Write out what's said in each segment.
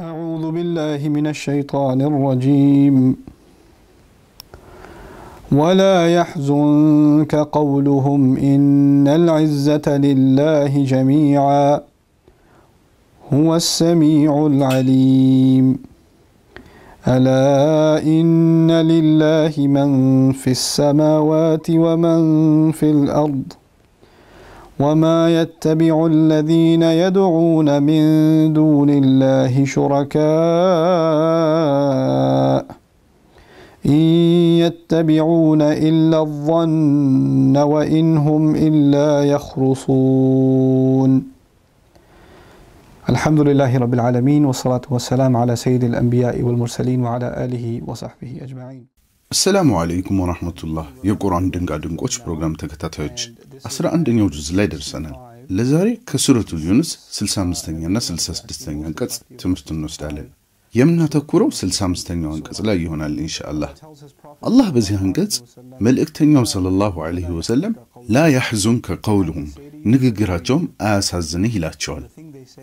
أعوذ بالله من الشيطان الرجيم ولا يحزنك قولهم إن العزة لله جميعا هو السميع العليم ألا إن لله من في السماوات ومن في الأرض وما يتبع الذين يدعون من دون الله شركاء إن يتبعون إلا الظن وإن هم إلا يخرصون الحمد لله رب العالمين والصلاة والسلام على سيد الأنبياء والمرسلين وعلى آله وصحبه أجمعين አሰላሙ አለይኩም ወራህመቱላህ። የቁርአን ድንጋ ድንቆች ፕሮግራም ተከታታዮች አስራ አንደኛው ጁዝ ላይ ደርሰናል። ለዛሬ ከሱረቱ ዩንስ 65ኛና 66ኛ አንቀጽ ትምህርት እንወስዳለን። የምናተኩረው 65ኛው አንቀጽ ላይ ይሆናል ኢንሻአላህ። አላህ በዚህ አንቀጽ መልእክተኛው ሰለላሁ ዐለይሂ ወሰለም ላ ያሕዙንከ ቀውልሁም ንግግራቸውም አያሳዝንህ ይላቸዋል።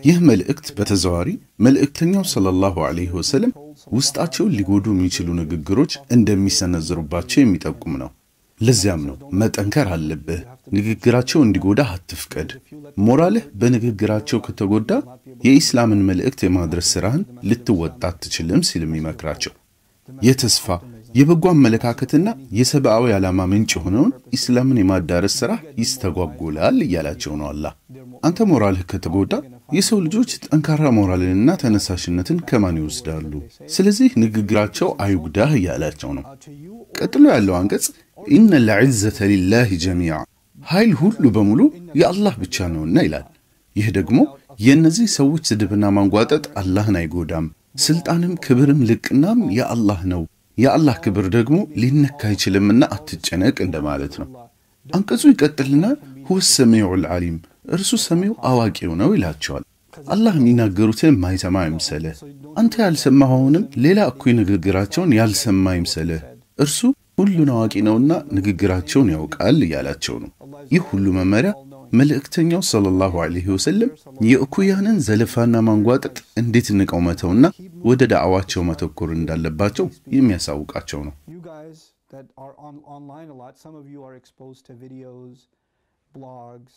ይህ መልእክት በተዘዋሪ መልእክተኛው ሰለላሁ ዐለይሂ ወሰለም ውስጣቸውን ሊጎዱ የሚችሉ ንግግሮች እንደሚሰነዝሩባቸው የሚጠቁም ነው። ለዚያም ነው መጠንከር አለብህ፣ ንግግራቸው እንዲጎዳህ አትፍቀድ። ሞራልህ በንግግራቸው ከተጎዳ የኢስላምን መልእክት የማድረስ ስራህን ልትወጣ አትችልም ሲል የሚመክራቸው የተስፋ የበጎ አመለካከትና የሰብአዊ ዓላማ ምንጭ የሆነውን ኢስላምን የማዳረስ ሥራህ ይስተጓጎላል እያላቸው ነው አላህ። አንተ ሞራልህ ከተጎዳ የሰው ልጆች ጠንካራ ሞራልንና ተነሳሽነትን ከማን ይወስዳሉ? ስለዚህ ንግግራቸው አይጉዳህ እያላቸው ነው። ቀጥሎ ያለው አንቀጽ ኢነ ልዕዘተ ሊላህ ጀሚዓ፣ ኃይል ሁሉ በሙሉ የአላህ ብቻ ነውና ይላል። ይህ ደግሞ የእነዚህ ሰዎች ስድብና ማንጓጠጥ አላህን አይጎዳም። ስልጣንም ክብርም ልቅናም የአላህ ነው። የአላህ ክብር ደግሞ ሊነካ አይችልምና አትጨነቅ እንደማለት ነው። አንቀጹ ይቀጥልና ሁወ ሰሚዑ ልዓሊም እርሱ ሰሚው አዋቂው ነው ይላቸዋል። አላህ የሚናገሩትን የማይሰማ ይምሰልህ። አንተ ያልሰማኸውንም ሌላ እኩይ ንግግራቸውን ያልሰማ ይምሰልህ። እርሱ ሁሉን አዋቂ ነውና ንግግራቸውን ያውቃል እያላቸው ነው። ይህ ሁሉ መመሪያ መልእክተኛው ሰለላሁ ዐለይሂ ወሰለም የእኩያንን ዘለፋና ማንጓጠጥ እንዴት ንቀው መተውና ወደ ዳዕዋቸው መተኮር እንዳለባቸው የሚያሳውቃቸው ነው። that are on, online a lot. Some of you are exposed to videos, blogs,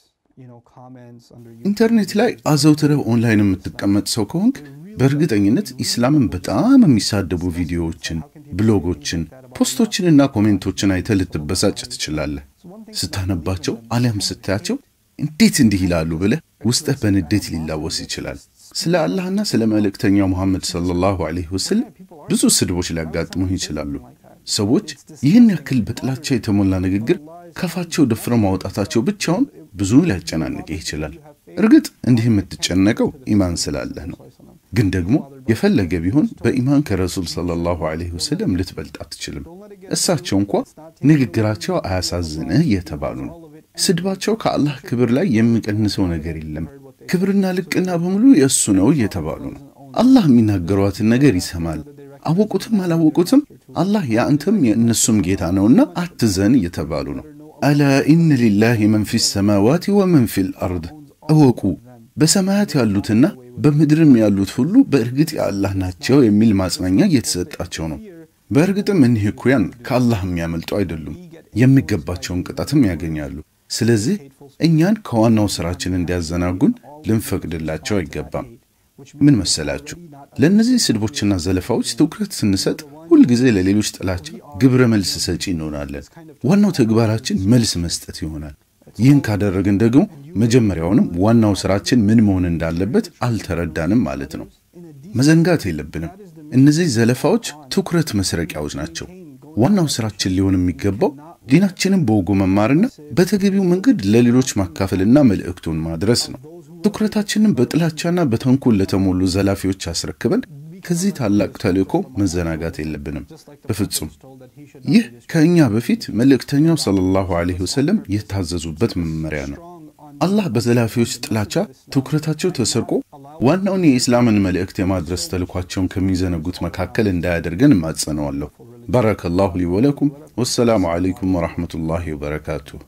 ኢንተርኔት ላይ አዘውትረህ ኦንላይን የምትቀመጥ ሰው ከሆንክ በእርግጠኝነት ኢስላምን በጣም የሚሳደቡ ቪዲዮዎችን፣ ብሎጎችን፣ ፖስቶችንና ኮሜንቶችን አይተህ ልትበሳጭ ትችላለህ። ስታነባቸው አሊያም ስታያቸው እንዴት እንዲህ ይላሉ ብለህ ውስጠህ በንዴት ሊላወስ ይችላል። ስለ አላህና ስለ መልእክተኛው መሐመድ ሰለላሁ ዐለይሂ ወሰለም ብዙ ስድቦች ሊያጋጥሙህ ይችላሉ። ሰዎች ይህን ያክል በጥላቻ የተሞላ ንግግር ከፋቸው ደፍረው ማውጣታቸው ብቻውን ብዙ ሊያጨናንቅህ ይችላል። እርግጥ እንዲህ የምትጨነቀው ኢማን ስላለህ ነው። ግን ደግሞ የፈለገ ቢሆን በኢማን ከረሱል ሰለላሁ ዐለይሂ ወሰለም ልትበልጥ አትችልም። እሳቸው እንኳ ንግግራቸው አያሳዝንህ እየተባሉ ነው። ስድባቸው ከአላህ ክብር ላይ የሚቀንሰው ነገር የለም። ክብርና ልቅና በሙሉ የእሱ ነው እየተባሉ ነው። አላህ የሚናገሯትን ነገር ይሰማል። አወቁትም አላወቁትም አላህ የአንተም የእነሱም ጌታ ነውና አትዘን እየተባሉ ነው። አላ ኢነ ሊላሂ መን ፊ ሰማዋት ወመን ፊል አርድ እወቁ በሰማያት ያሉትና በምድርም ያሉት ሁሉ በእርግጥ የአላህ ናቸው የሚል ማጽናኛ እየተሰጣቸው ነው። በእርግጥም እኒህ እኩያን ከአላህ የሚያመልጡ አይደሉም፣ የሚገባቸውን ቅጣትም ያገኛሉ። ስለዚህ እኛን ከዋናው ሥራችን እንዲያዘናጉን ልንፈቅድላቸው አይገባም። ምን መሰላችሁ? ለእነዚህ ስድቦችና ዘለፋዎች ትኩረት ስንሰጥ ሁል ጊዜ ለሌሎች ጥላቻ ግብረ መልስ ሰጪ እንሆናለን። ዋናው ተግባራችን መልስ መስጠት ይሆናል። ይህን ካደረግን ደግሞ መጀመሪያውንም ዋናው ስራችን ምን መሆን እንዳለበት አልተረዳንም ማለት ነው። መዘንጋት የለብንም። እነዚህ ዘለፋዎች ትኩረት መስረቂያዎች ናቸው። ዋናው ስራችን ሊሆን የሚገባው ዲናችንን በወጉ መማርና በተገቢው መንገድ ለሌሎች ማካፈልና መልእክቱን ማድረስ ነው። ትኩረታችንን በጥላቻና በተንኮል ለተሞሉ ዘላፊዎች አስረክበን ከዚህ ታላቅ ተልእኮ መዘናጋት የለብንም በፍጹም። ይህ ከእኛ በፊት መልእክተኛው ሰለላሁ ዐለይሂ ወሰለም የታዘዙበት መመሪያ ነው። አላህ በዘላፊዎች ጥላቻ ትኩረታቸው ተሰርቆ ዋናውን የኢስላምን መልእክት የማድረስ ተልኳቸውን ከሚዘነጉት መካከል እንዳያደርገን እማጸነዋለሁ። ባረከላሁ ሊ ወለኩም። ወሰላሙ ዐለይኩም ወረሕመቱላሂ ወበረካቱሁ።